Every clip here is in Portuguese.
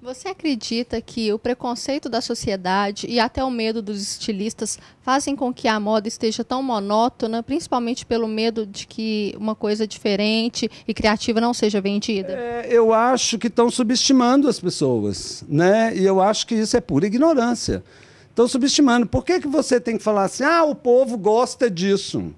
Você acredita que o preconceito da sociedade e até o medo dos estilistas fazem com que a moda esteja tão monótona, principalmente pelo medo de que uma coisa diferente e criativa não seja vendida? É, eu acho que estão subestimando as pessoas, né? E eu acho que isso é pura ignorância. Estão subestimando. Por que, que você tem que falar assim, ah, o povo gosta disso?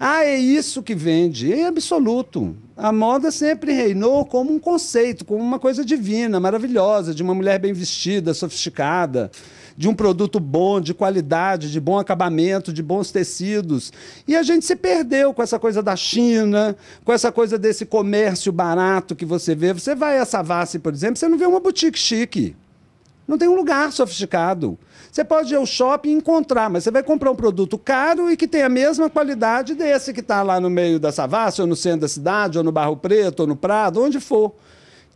Ah, é isso que vende. Em absoluto. A moda sempre reinou como um conceito, como uma coisa divina, maravilhosa, de uma mulher bem vestida, sofisticada, de um produto bom, de qualidade, de bom acabamento, de bons tecidos. E a gente se perdeu com essa coisa da China, com essa coisa desse comércio barato que você vê. Você vai a Savassi, por exemplo, você não vê uma boutique chique. Não tem um lugar sofisticado. Você pode ir ao shopping e encontrar, mas você vai comprar um produto caro e que tem a mesma qualidade desse que está lá no meio da Savassi, ou no centro da cidade, ou no Barro Preto, ou no Prado, onde for.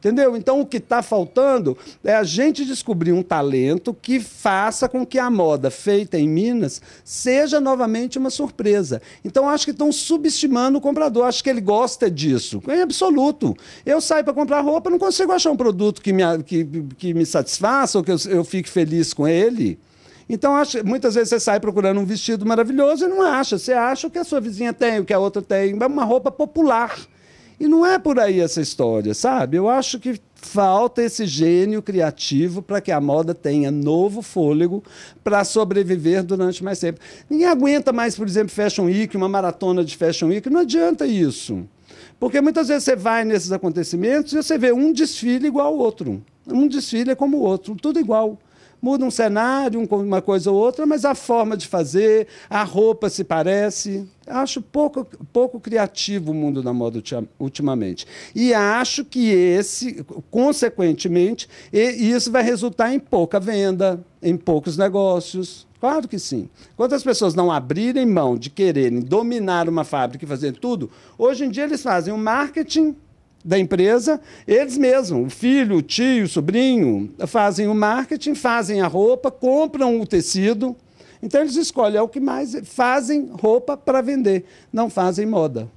Entendeu? Então o que está faltando é a gente descobrir um talento que faça com que a moda feita em Minas seja novamente uma surpresa. Então acho que estão subestimando o comprador. Acho que ele gosta disso. É absoluto. Eu saio para comprar roupa, não consigo achar um produto que me, que, que me satisfaça ou que eu, eu fique feliz com ele. Então, acho, muitas vezes você sai procurando um vestido maravilhoso e não acha. Você acha o que a sua vizinha tem, o que a outra tem. É uma roupa popular. E não é por aí essa história, sabe? Eu acho que falta esse gênio criativo para que a moda tenha novo fôlego para sobreviver durante mais tempo. Ninguém aguenta mais, por exemplo, Fashion Week, uma maratona de Fashion Week, não adianta isso. Porque muitas vezes você vai nesses acontecimentos e você vê um desfile igual ao outro. Um desfile é como o outro, tudo igual. Muda um cenário, uma coisa ou outra, mas a forma de fazer, a roupa se parece. Acho pouco, pouco criativo o mundo da moda ultimamente. E acho que esse, consequentemente, isso vai resultar em pouca venda, em poucos negócios. Claro que sim. Quando as pessoas não abrirem mão de quererem dominar uma fábrica e fazer tudo, hoje em dia eles fazem o marketing da empresa, eles mesmos, o filho, o tio, o sobrinho, fazem o marketing, fazem a roupa, compram o tecido. Então eles escolhem é o que mais fazem roupa para vender, não fazem moda.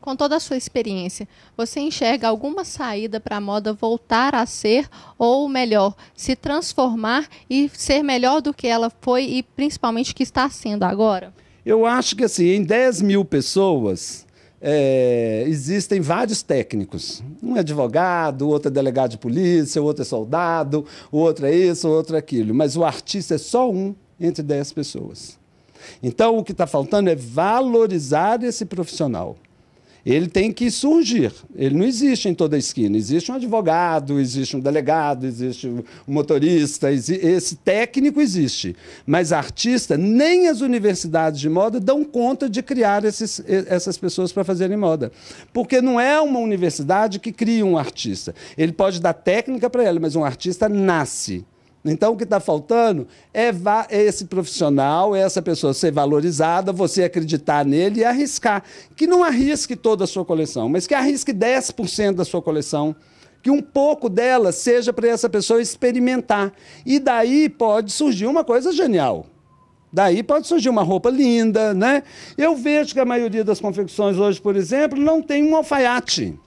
Com toda a sua experiência, você enxerga alguma saída para a moda voltar a ser, ou melhor, se transformar e ser melhor do que ela foi e principalmente que está sendo agora? Eu acho que assim, em 10 mil pessoas, é, existem vários técnicos. Um é advogado, outro é delegado de polícia, outro é soldado, outro é isso, outro é aquilo. Mas o artista é só um entre dez pessoas. Então, o que está faltando é valorizar esse profissional ele tem que surgir. Ele não existe em toda a esquina. Existe um advogado, existe um delegado, existe um motorista, esse técnico existe. Mas artista, nem as universidades de moda dão conta de criar esses, essas pessoas para fazerem moda. Porque não é uma universidade que cria um artista. Ele pode dar técnica para ela, mas um artista nasce. Então, o que está faltando é, é esse profissional, é essa pessoa ser valorizada, você acreditar nele e arriscar. Que não arrisque toda a sua coleção, mas que arrisque 10% da sua coleção que um pouco dela seja para essa pessoa experimentar. E daí pode surgir uma coisa genial. Daí pode surgir uma roupa linda, né? Eu vejo que a maioria das confecções hoje, por exemplo, não tem um alfaiate.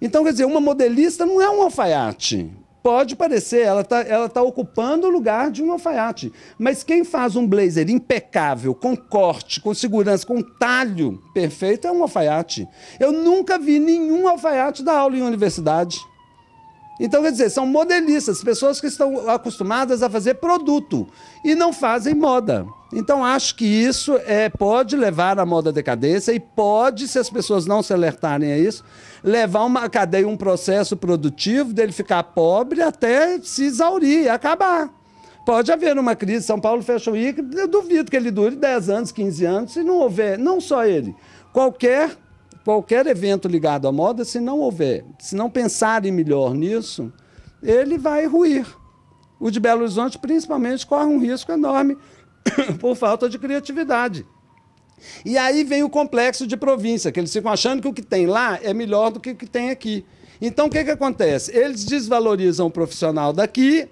Então, quer dizer, uma modelista não é um alfaiate. Pode parecer, ela está ela tá ocupando o lugar de um alfaiate. Mas quem faz um blazer impecável, com corte, com segurança, com talho perfeito, é um alfaiate. Eu nunca vi nenhum alfaiate dar aula em universidade. Então, quer dizer, são modelistas, pessoas que estão acostumadas a fazer produto e não fazem moda. Então, acho que isso é, pode levar à moda decadência e pode, se as pessoas não se alertarem a isso, levar uma cadeia, um processo produtivo dele ficar pobre até se exaurir, acabar. Pode haver uma crise, São Paulo Fashion Week, eu duvido que ele dure 10 anos, 15 anos, se não houver, não só ele, qualquer qualquer evento ligado à moda, se não houver, se não pensarem melhor nisso, ele vai ruir. O de Belo Horizonte, principalmente, corre um risco enorme por falta de criatividade. E aí vem o complexo de província, que eles ficam achando que o que tem lá é melhor do que o que tem aqui. Então, o que, que acontece? Eles desvalorizam o profissional daqui,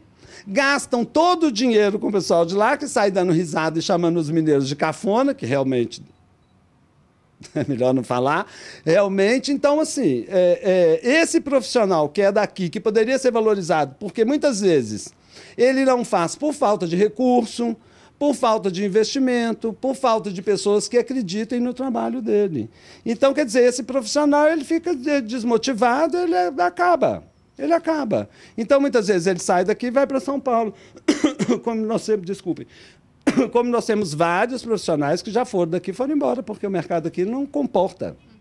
gastam todo o dinheiro com o pessoal de lá, que sai dando risada e chamando os mineiros de cafona, que realmente é melhor não falar, realmente. Então, assim, é, é, esse profissional que é daqui, que poderia ser valorizado, porque muitas vezes ele não faz por falta de recurso, por falta de investimento, por falta de pessoas que acreditem no trabalho dele. Então, quer dizer, esse profissional ele fica desmotivado, ele é, acaba. Ele acaba. Então, muitas vezes, ele sai daqui e vai para São Paulo. Como nós sempre, desculpem, como nós temos vários profissionais que já foram daqui e foram embora, porque o mercado aqui não comporta.